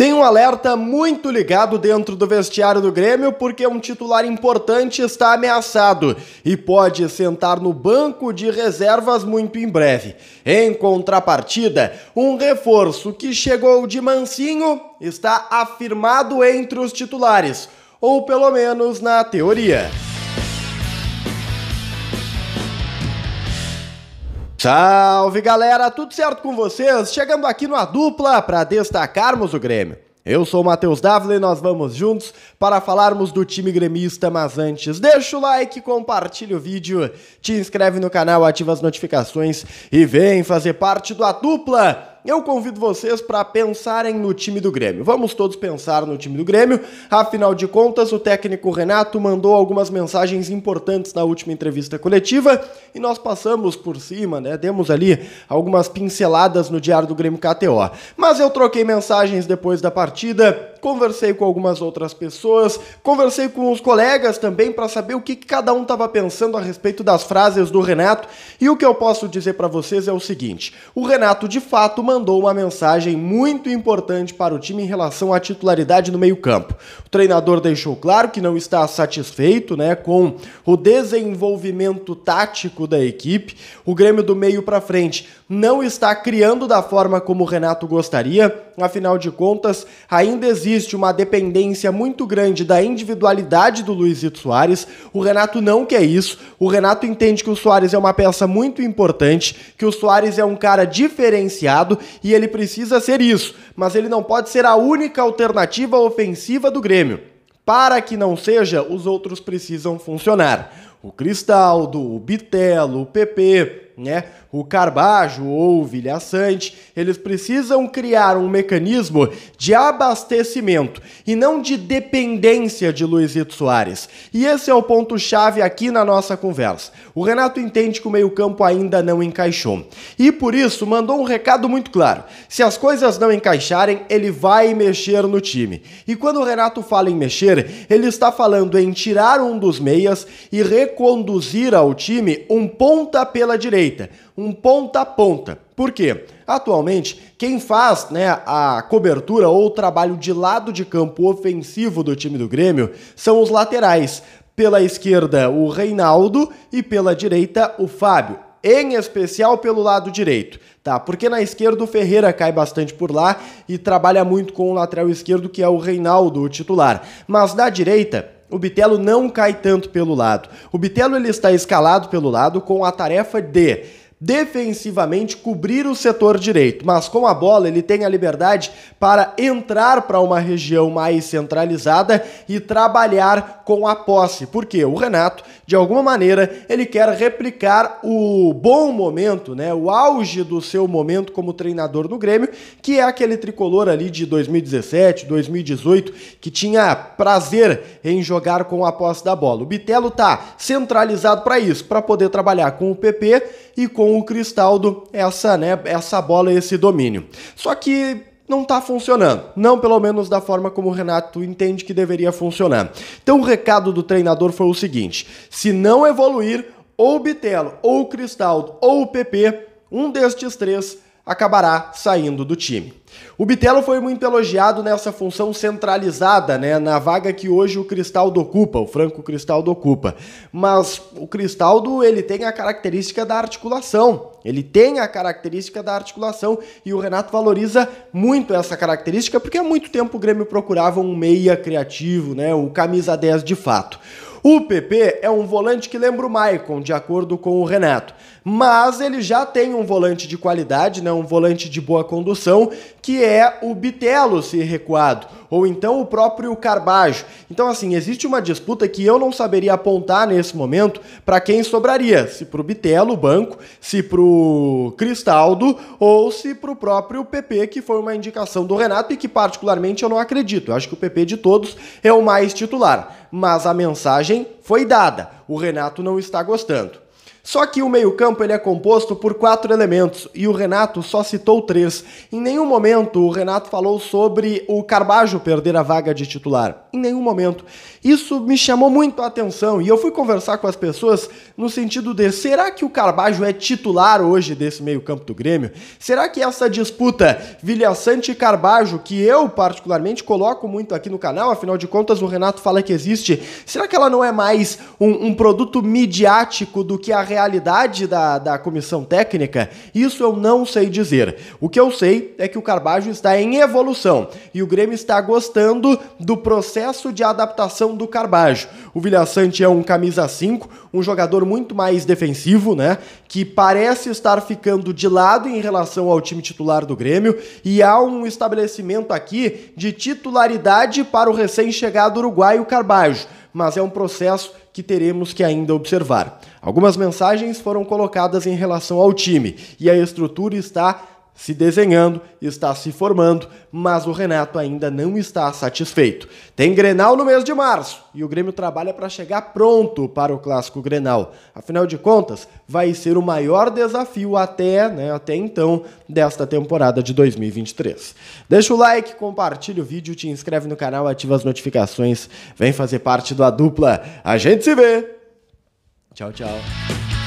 Tem um alerta muito ligado dentro do vestiário do Grêmio porque um titular importante está ameaçado e pode sentar no banco de reservas muito em breve. Em contrapartida, um reforço que chegou de mansinho está afirmado entre os titulares, ou pelo menos na teoria. Salve galera, tudo certo com vocês? Chegando aqui no Dupla para destacarmos o Grêmio. Eu sou o Matheus Davila e nós vamos juntos para falarmos do time gremista, mas antes, deixa o like, compartilha o vídeo, te inscreve no canal, ativa as notificações e vem fazer parte do A Dupla eu convido vocês para pensarem no time do Grêmio. Vamos todos pensar no time do Grêmio. Afinal de contas, o técnico Renato mandou algumas mensagens importantes na última entrevista coletiva e nós passamos por cima, né? Demos ali algumas pinceladas no diário do Grêmio KTO. Mas eu troquei mensagens depois da partida, conversei com algumas outras pessoas, conversei com os colegas também para saber o que, que cada um estava pensando a respeito das frases do Renato. E o que eu posso dizer para vocês é o seguinte: o Renato de fato mandou uma mensagem muito importante para o time em relação à titularidade no meio-campo. O treinador deixou claro que não está satisfeito né, com o desenvolvimento tático da equipe. O Grêmio do meio para frente não está criando da forma como o Renato gostaria. Afinal de contas, ainda existe uma dependência muito grande da individualidade do Luizito Soares. O Renato não quer isso. O Renato entende que o Soares é uma peça muito importante, que o Soares é um cara diferenciado e ele precisa ser isso, mas ele não pode ser a única alternativa ofensiva do Grêmio. Para que não seja, os outros precisam funcionar. O Cristaldo, o Bitelo, o PP, né? O Carbajo ou o Vilhaçante, eles precisam criar um mecanismo de abastecimento e não de dependência de Luizito Soares. E esse é o ponto chave aqui na nossa conversa. O Renato entende que o meio-campo ainda não encaixou. E por isso mandou um recado muito claro. Se as coisas não encaixarem, ele vai mexer no time. E quando o Renato fala em mexer, ele está falando em tirar um dos meias e reconduzir ao time um ponta pela direita direita, um ponta a ponta. Por quê? Atualmente, quem faz né, a cobertura ou o trabalho de lado de campo ofensivo do time do Grêmio são os laterais. Pela esquerda, o Reinaldo e pela direita, o Fábio em especial pelo lado direito, tá? Porque na esquerda o Ferreira cai bastante por lá e trabalha muito com o lateral esquerdo, que é o Reinaldo, o titular. Mas da direita, o Bitelo não cai tanto pelo lado. O Bitelo ele está escalado pelo lado com a tarefa de defensivamente cobrir o setor direito, mas com a bola ele tem a liberdade para entrar para uma região mais centralizada e trabalhar com a posse, porque o Renato, de alguma maneira, ele quer replicar o bom momento, né, o auge do seu momento como treinador no Grêmio, que é aquele tricolor ali de 2017, 2018, que tinha prazer em jogar com a posse da bola. O Bitelo tá centralizado para isso, para poder trabalhar com o PP e com com o Cristaldo essa, né, essa bola, esse domínio. Só que não está funcionando. Não pelo menos da forma como o Renato entende que deveria funcionar. Então o recado do treinador foi o seguinte: se não evoluir, ou o Bitelo, ou o Cristaldo, ou o PP, um destes três acabará saindo do time. O Bitello foi muito elogiado nessa função centralizada, né, na vaga que hoje o Cristaldo ocupa, o Franco Cristaldo ocupa. Mas o Cristaldo, ele tem a característica da articulação. Ele tem a característica da articulação e o Renato valoriza muito essa característica porque há muito tempo o Grêmio procurava um meia criativo, né, o camisa 10 de fato. O PP é um volante que lembra o Maicon, de acordo com o Renato, mas ele já tem um volante de qualidade, né, um volante de boa condução, que é o Bitelo se recuado ou então o próprio Carbajo. Então, assim, existe uma disputa que eu não saberia apontar nesse momento para quem sobraria, se para o Bitelo, o banco, se para o Cristaldo ou se para o próprio PP, que foi uma indicação do Renato e que particularmente eu não acredito. Eu acho que o PP de todos é o mais titular, mas a mensagem foi dada. O Renato não está gostando. Só que o meio-campo ele é composto por quatro elementos e o Renato só citou três. Em nenhum momento o Renato falou sobre o Carbajo perder a vaga de titular. Em nenhum momento. Isso me chamou muito a atenção e eu fui conversar com as pessoas no sentido de será que o Carbajo é titular hoje desse meio-campo do Grêmio? Será que essa disputa Vilhaçante e Carbajo, que eu particularmente coloco muito aqui no canal, afinal de contas o Renato fala que existe, será que ela não é mais um, um produto midiático do que a realidade da, da comissão técnica, isso eu não sei dizer. O que eu sei é que o Carbajo está em evolução e o Grêmio está gostando do processo de adaptação do Carbajo. O Vilhaçante é um camisa 5, um jogador muito mais defensivo, né? Que parece estar ficando de lado em relação ao time titular do Grêmio e há um estabelecimento aqui de titularidade para o recém-chegado uruguaio Carbajo mas é um processo que teremos que ainda observar. Algumas mensagens foram colocadas em relação ao time e a estrutura está se desenhando, está se formando, mas o Renato ainda não está satisfeito. Tem Grenal no mês de março e o Grêmio trabalha para chegar pronto para o clássico Grenal. Afinal de contas, vai ser o maior desafio até, né, até então desta temporada de 2023. Deixa o like, compartilha o vídeo, te inscreve no canal, ativa as notificações, vem fazer parte da dupla. A gente se vê. Tchau, tchau.